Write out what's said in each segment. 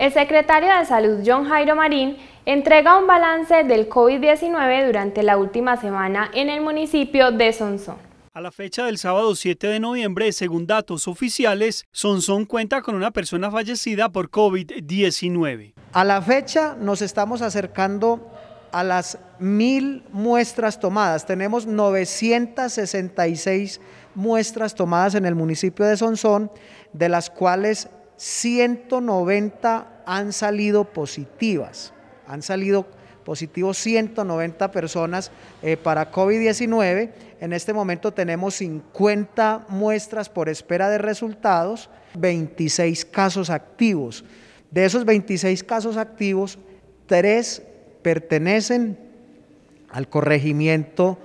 El secretario de Salud John Jairo Marín entrega un balance del COVID-19 durante la última semana en el municipio de Sonsón. A la fecha del sábado 7 de noviembre, según datos oficiales, Sonsón cuenta con una persona fallecida por COVID-19. A la fecha nos estamos acercando a las mil muestras tomadas. Tenemos 966 muestras tomadas en el municipio de Sonsón, de las cuales 190 han salido positivas, han salido positivos 190 personas eh, para COVID-19. En este momento tenemos 50 muestras por espera de resultados, 26 casos activos. De esos 26 casos activos, 3 pertenecen al corregimiento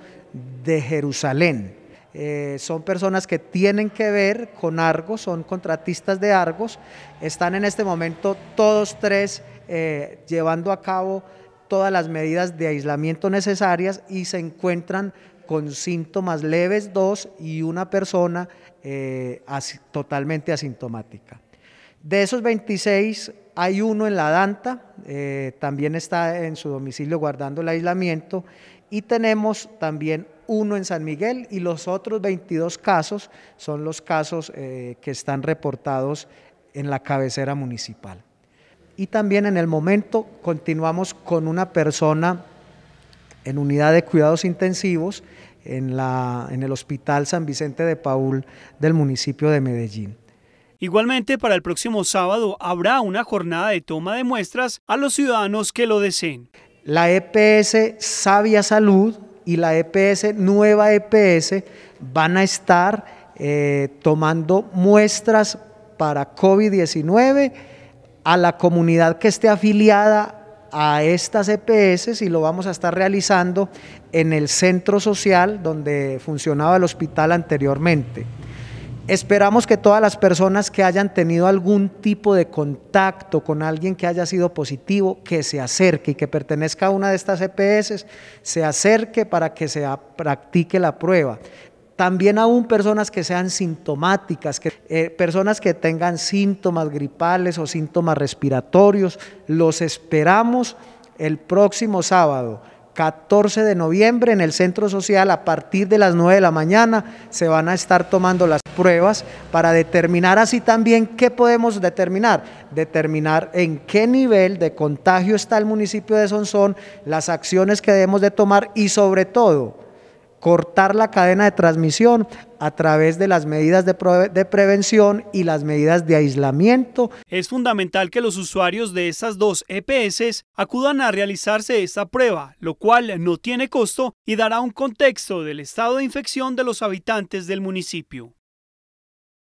de Jerusalén. Eh, son personas que tienen que ver con Argos, son contratistas de Argos. Están en este momento todos tres eh, llevando a cabo todas las medidas de aislamiento necesarias y se encuentran con síntomas leves dos y una persona eh, totalmente asintomática. De esos 26 hay uno en la Danta, eh, también está en su domicilio guardando el aislamiento. Y tenemos también uno en San Miguel y los otros 22 casos son los casos eh, que están reportados en la cabecera municipal. Y también en el momento continuamos con una persona en unidad de cuidados intensivos en, en el Hospital San Vicente de Paul del municipio de Medellín. Igualmente, para el próximo sábado habrá una jornada de toma de muestras a los ciudadanos que lo deseen. La EPS Sabia Salud y la EPS Nueva EPS van a estar eh, tomando muestras para COVID-19 a la comunidad que esté afiliada a estas EPS y lo vamos a estar realizando en el centro social donde funcionaba el hospital anteriormente. Esperamos que todas las personas que hayan tenido algún tipo de contacto con alguien que haya sido positivo, que se acerque y que pertenezca a una de estas EPS, se acerque para que se practique la prueba. También aún personas que sean sintomáticas, que, eh, personas que tengan síntomas gripales o síntomas respiratorios, los esperamos el próximo sábado. 14 de noviembre en el centro social a partir de las 9 de la mañana se van a estar tomando las pruebas para determinar así también qué podemos determinar, determinar en qué nivel de contagio está el municipio de Sonsón, las acciones que debemos de tomar y sobre todo cortar la cadena de transmisión a través de las medidas de, prevención y las medidas de aislamiento. Es fundamental que los usuarios de estas dos EPS acudan a realizarse esta prueba, lo cual no tiene costo y dará un contexto del estado de infección de los habitantes del municipio.